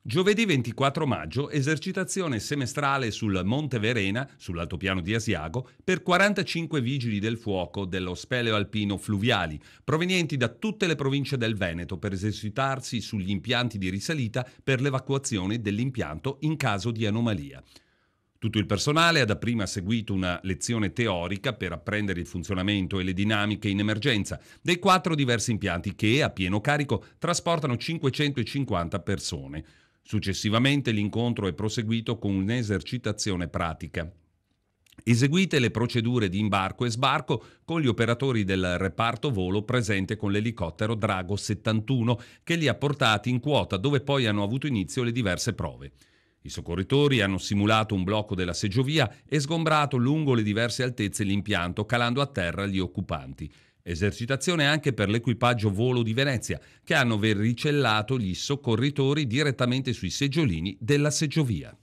Giovedì 24 maggio, esercitazione semestrale sul Monte Verena, sull'altopiano di Asiago, per 45 vigili del fuoco dello speleo alpino fluviali, provenienti da tutte le province del Veneto per esercitarsi sugli impianti di risalita per l'evacuazione dell'impianto in caso di anomalia. Tutto il personale ha dapprima seguito una lezione teorica per apprendere il funzionamento e le dinamiche in emergenza dei quattro diversi impianti che, a pieno carico, trasportano 550 persone. Successivamente l'incontro è proseguito con un'esercitazione pratica. Eseguite le procedure di imbarco e sbarco con gli operatori del reparto volo presente con l'elicottero Drago 71 che li ha portati in quota dove poi hanno avuto inizio le diverse prove. I soccorritori hanno simulato un blocco della seggiovia e sgombrato lungo le diverse altezze l'impianto calando a terra gli occupanti. Esercitazione anche per l'equipaggio volo di Venezia, che hanno verricellato gli soccorritori direttamente sui seggiolini della seggiovia.